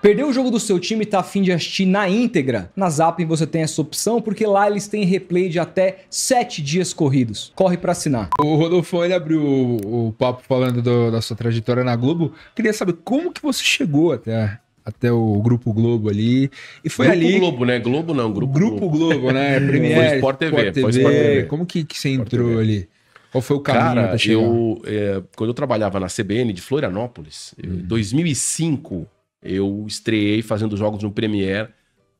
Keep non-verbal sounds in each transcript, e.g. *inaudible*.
Perdeu o jogo do seu time e tá afim de assistir na íntegra? Na Zap você tem essa opção, porque lá eles têm replay de até 7 dias corridos. Corre para assinar. O Rodolfo, ele abriu o, o papo falando do, da sua trajetória na Globo. Queria saber como que você chegou até até o Grupo Globo ali. E foi Grupo ali. Globo, né? Globo não, Grupo, Grupo Globo. Globo né? *laughs* Premier, Foi Sport TV, Sport TV. Foi Sport TV. Como que, que você entrou ali? Qual foi o caminho Cara, eu, é, quando eu trabalhava na CBN de Florianópolis, em hum. 2005, eu estreiei fazendo jogos no Premier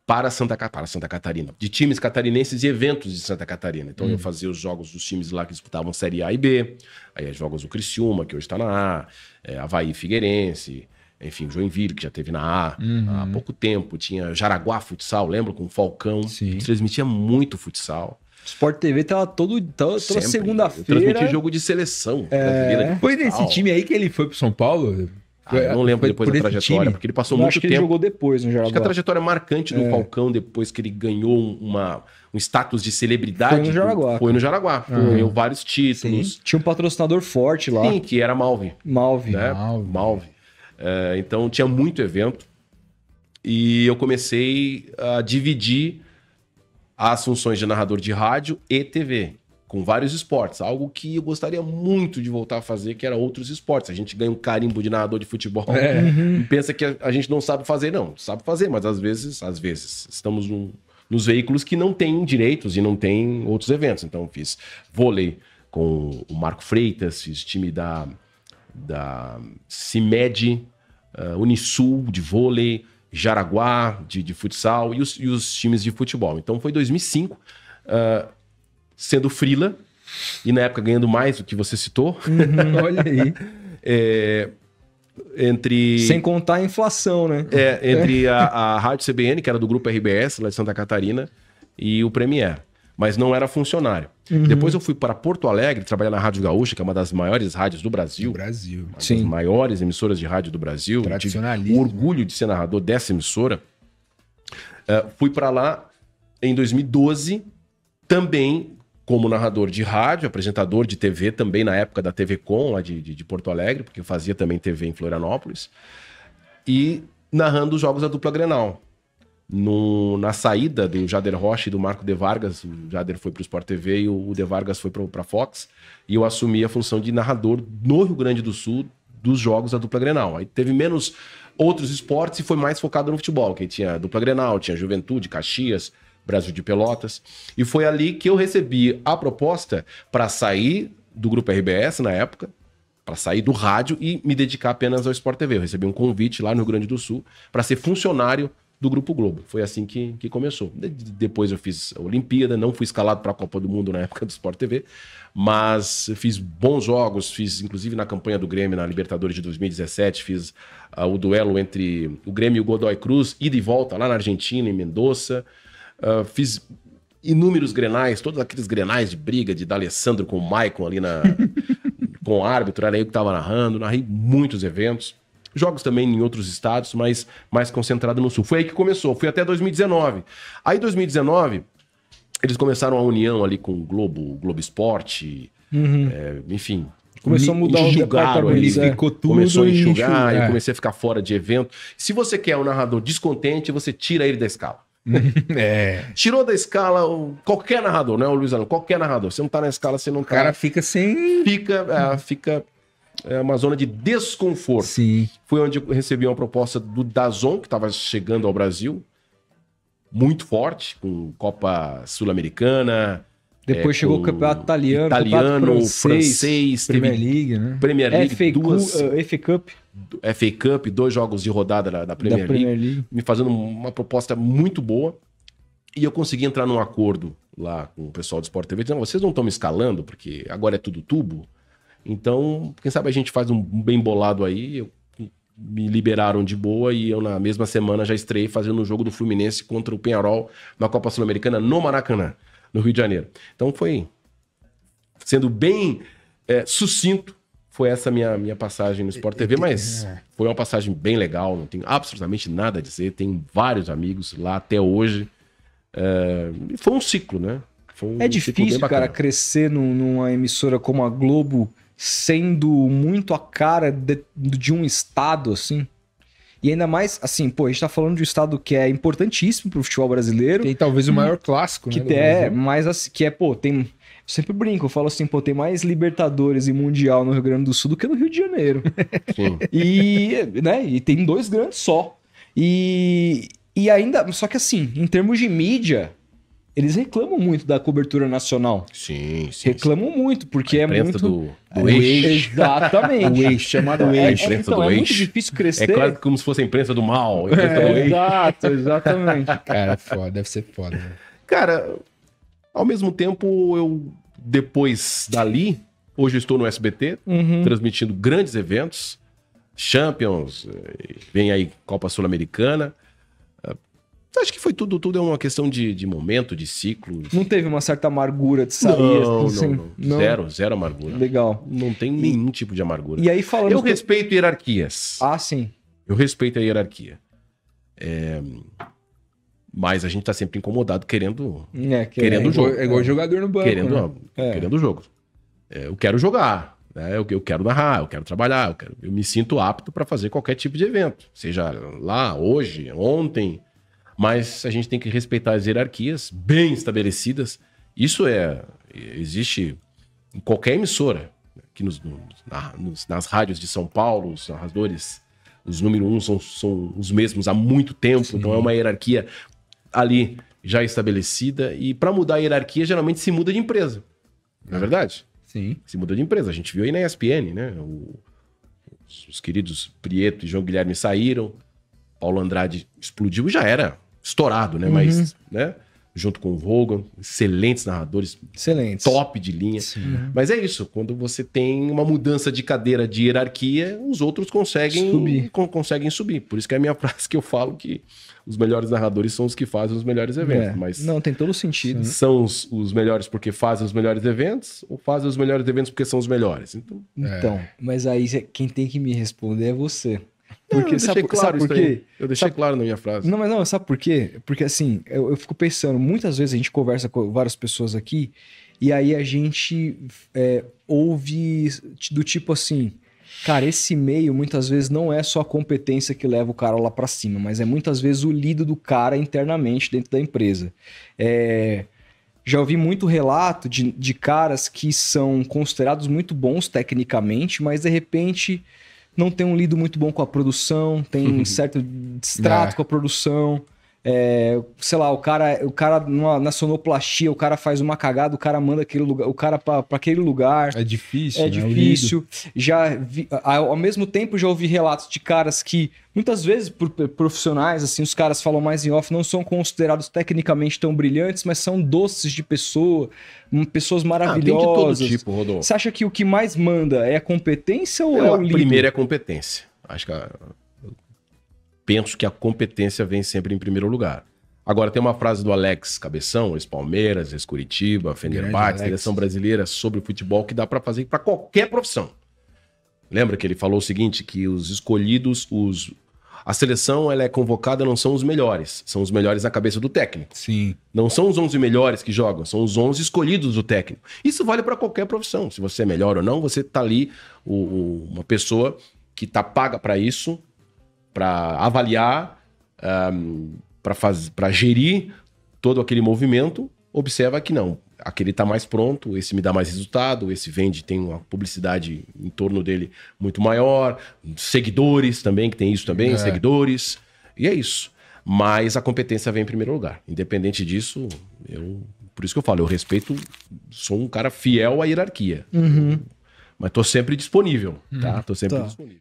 para Santa, para Santa Catarina, de times catarinenses e eventos de Santa Catarina. Então hum. eu fazia os jogos dos times lá que disputavam Série A e B, aí os jogos do Criciúma, que hoje está na A, é, Havaí Figueirense, enfim, Joinville, que já teve na A uhum. há pouco tempo, tinha Jaraguá Futsal, lembra? Com Falcão, Sim. que transmitia muito futsal. Sport TV tava todo, toda, segunda-feira. Transmitia jogo de seleção. É... Foi nesse é, time aí que ele foi pro São Paulo? Ah, não lembro depois por da trajetória, time. porque ele passou eu muito acho que tempo. Ele jogou depois no Jaraguá. Acho que a trajetória marcante do é. Falcão depois que ele ganhou uma, um status de celebridade foi no Jaraguá. Foi no Jaraguá, uhum. ganhou vários títulos. Sim. Tinha um patrocinador forte lá. Sim, que era Malve. Malve. Né? Malve. Malve. É, então tinha muito evento e eu comecei a dividir as funções de narrador de rádio e TV com vários esportes, algo que eu gostaria muito de voltar a fazer, que era outros esportes. A gente ganha um carimbo de nadador de futebol é. e *laughs* uhum. pensa que a, a, gente não sabe fazer, não. Sabe fazer, mas às vezes, às vezes, estamos num, nos veículos que não têm direitos e não têm outros eventos. Então, fiz vôlei com o Marco Freitas, fiz time da, da CIMED, uh, Unisul de vôlei, Jaraguá de, de futsal e os, e os times de futebol. Então, foi 2005. Uh, sendo frila, e na época ganhando mais do que você citou. Uhum, *laughs* olha aí. é, entre... Sem contar a inflação, né? É, entre a, a Rádio CBN, que era do grupo RBS, lá de Santa Catarina, e o Premier. Mas não era funcionário. Uhum. Depois eu fui para Porto Alegre trabalhar na Rádio Gaúcha, que é uma das maiores rádios do Brasil. Do Brasil. Uma Sim. das maiores emissoras de rádio do Brasil. Tradicionalista. orgulho de ser narrador dessa emissora. Uh, fui para lá em 2012, também como narrador de rádio, apresentador de TV também na época da TV Com, lá de, de, de Porto Alegre, porque eu fazia também TV em Florianópolis, e narrando os jogos da dupla Grenal. No, na saída do Jader Rocha e do Marco De Vargas, o Jader foi para o Sport TV e o De Vargas foi para a Fox, e eu assumi a função de narrador no Rio Grande do Sul dos jogos da dupla Grenal. Aí teve menos outros esportes e foi mais focado no futebol, que tinha dupla Grenal, tinha Juventude, Caxias, Brasil de Pelotas. E foi ali que eu recebi a proposta para sair do grupo RBS na época, para sair do rádio e me dedicar apenas ao Sport TV. Eu recebi um convite lá no Rio Grande do Sul para ser funcionário do Grupo Globo. Foi assim que, que começou. De, depois eu fiz a Olimpíada, não fui escalado para a Copa do Mundo na época do Sport TV, mas fiz bons jogos, fiz inclusive na campanha do Grêmio na Libertadores de 2017, fiz uh, o duelo entre o Grêmio e o Godoy Cruz, ida e volta lá na Argentina, em Mendoza. Ah, fiz inúmeros grenais, todos aqueles grenais de briga de D'Alessandro com o Maicon ali na, *laughs* com o árbitro, era eu que estava narrando, narrei muitos eventos. Jogos também em outros estados, mas mais concentrado no sul. Foi aí que começou, fui até 2019. Aí 2019, eles começaram a união ali com o Globo, o Globo Esporte, uhum. é, enfim, Começou a mudar enxugaram, o ali é. ficou tudo Começou a enxugar, enxugar. eu é. comecei a ficar fora de evento. Se você quer um narrador descontente, você tira ele da escala. *laughs* é. Tirou da escala o, qualquer narrador, não é o Luiz qualquer narrador. Você não tá na escala, você não tá. O cara fica sem. Fica. É, fica é uma zona de desconforto. Sim. Foi onde eu recebi uma proposta do Dazon, que estava chegando ao Brasil, muito forte, com Copa Sul-Americana, depois é, chegou o campeonato italiano, italiano francês, francês Premier League, né? Premier League, FA, duas... Uh, FA Cup. FA Cup, dois jogos de rodada da, da, Premier, da League, Premier, League, me fazendo uma proposta muito boa. E eu consegui entrar num acordo lá com o pessoal do Sport TV, dizendo, vocês não estão me escalando, porque agora é tudo tubo. Então, quem sabe a gente faz um bem bolado aí. Eu, me liberaram de boa e eu na mesma semana já estreiei fazendo o um jogo do Fluminense contra o Penharol na Copa Sul-Americana no Maracanã no Rio de Janeiro. Então foi, sendo bem é, sucinto, foi essa minha, minha passagem no Sport TV, mas foi uma passagem bem legal, não tenho absolutamente nada a dizer, tenho vários amigos lá até hoje. É, foi um ciclo, né? Um é difícil, cara, crescer num, numa emissora como a Globo sendo muito a cara de, de um estado, assim. E ainda mais, assim, pô, a gente tá falando de um estado que é importantíssimo pro futebol brasileiro. Tem talvez o maior clássico, que né? Que é, mais assim, que é, pô, tem. Eu sempre brinco, eu falo assim, pô, tem mais Libertadores e Mundial no Rio Grande do Sul do que no Rio de Janeiro. *laughs* e, né, e tem dois grandes só. E, e ainda, só que assim, em termos de mídia, eles reclamam muito da cobertura nacional. Sim, sim. Reclamam sim. muito, porque é muito. Do, do é, eixo. Exatamente. *laughs* o eixo, chamado é, é eixo. É, então, do é eixo. muito difícil é crescer. É claro que como se fosse a imprensa do mal. É, imprensa é, do exato, eixo. exatamente. *laughs* Cara, foda, deve ser foda. Né? Cara, ao mesmo tempo, eu, depois dali, hoje eu estou no SBT, uhum. transmitindo grandes eventos, Champions, eh, vem aí Copa Sul-Americana. Acho que foi tudo, tudo é uma questão de, de momento, de ciclo. Não teve uma certa amargura de sair? Não, assim, não, não. não, Zero, zero amargura. Legal. Não tem nenhum e, tipo de amargura. E aí falando... Eu que... respeito hierarquias. Ah, sim. Eu respeito a hierarquia. É... Mas a gente tá sempre incomodado querendo é, que é querendo é, o jogo. É igual jogador no banco. Querendo, né? É. querendo o jogo. É, eu quero jogar. Né? Eu, eu, quero narrar, eu quero trabalhar. Eu, quero, eu me sinto apto para fazer qualquer tipo de evento. Seja lá, hoje, ontem mas a gente tem que respeitar as hierarquias bem estabelecidas. Isso é existe em qualquer emissora, aqui né, nos, nos nas rádios de São Paulo, os narradores, os número um são, são os mesmos há muito tempo, Sim. então é uma hierarquia ali já estabelecida. E para mudar a hierarquia, geralmente se muda de empresa, não é, é, verdade? Sim. Se muda de empresa. A gente viu aí na ESPN, né? O, os, os queridos Prieto e João Guilherme saíram, Paulo Andrade explodiu e já era estourado, né? Uhum. Mas, né? Junto com o Hogan, excelentes narradores. Excelentes. Top de linha. Sim. Uhum. Mas é isso. Quando você tem uma mudança de cadeira de hierarquia, os outros conseguem subir. Con conseguem subir. Por isso que é a minha *laughs* frase que eu falo que os melhores narradores são os que fazem os melhores é. eventos. É. Mas não, tem todo sentido. São os, os, melhores porque fazem os melhores eventos ou fazem os melhores eventos porque são os melhores? Então, é. então mas aí quem tem que me responder é você. Porque, sabe, claro sabe Eu deixei sabe... claro na minha frase. Não, mas não, sabe por quê? Porque assim, eu, eu, fico pensando, muitas vezes a gente conversa com várias pessoas aqui e aí a gente é, ouve do tipo assim, cara, esse meio muitas vezes não é só a competência que leva o cara lá para cima, mas é muitas vezes o lido do cara internamente dentro da empresa. É... Já ouvi muito relato de, de caras que são considerados muito bons tecnicamente, mas de repente não tem um lido muito bom com a produção, tem um uhum. certo distrato é. com a produção. É, sei lá, o cara, o cara numa, na sonoplastia, o cara faz uma cagada, o cara manda aquele lugar, o cara para aquele lugar. É difícil. É né? É difícil. Já vi, ao, mesmo tempo já ouvi relatos de caras que muitas vezes por profissionais assim, os caras falam mais em off, não são considerados tecnicamente tão brilhantes, mas são doces de pessoa, hum, pessoas maravilhosas. Ah, tem de todo tipo, Rodolfo. Você acha que o que mais manda é a competência ou é, é o Primeiro é a competência. Acho que a penso que a competência vem sempre em primeiro lugar. Agora, tem uma frase do Alex Cabeção, ex-Palmeiras, ex-Curitiba, Fenerbahçe, seleção brasileira, sobre futebol, que dá para fazer para qualquer profissão. Lembra que ele falou o seguinte, que os escolhidos, os a seleção ela é convocada não são os melhores, são os melhores na cabeça do técnico. Sim. Não são os 11 melhores que jogam, são os 11 escolhidos do técnico. Isso vale para qualquer profissão. Se você é melhor ou não, você tá ali o, o, uma pessoa que tá paga para isso, para avaliar, um, para gerir todo aquele movimento, observa que não. Aquele está mais pronto, esse me dá mais resultado, esse vende, tem uma publicidade em torno dele muito maior, seguidores também, que tem isso também, é. seguidores, e é isso. Mas a competência vem em primeiro lugar. Independente disso, eu. Por isso que eu falo, eu respeito, sou um cara fiel à hierarquia. Uhum. Mas estou sempre disponível, tá? uhum. tá? Tô sempre tá. disponível.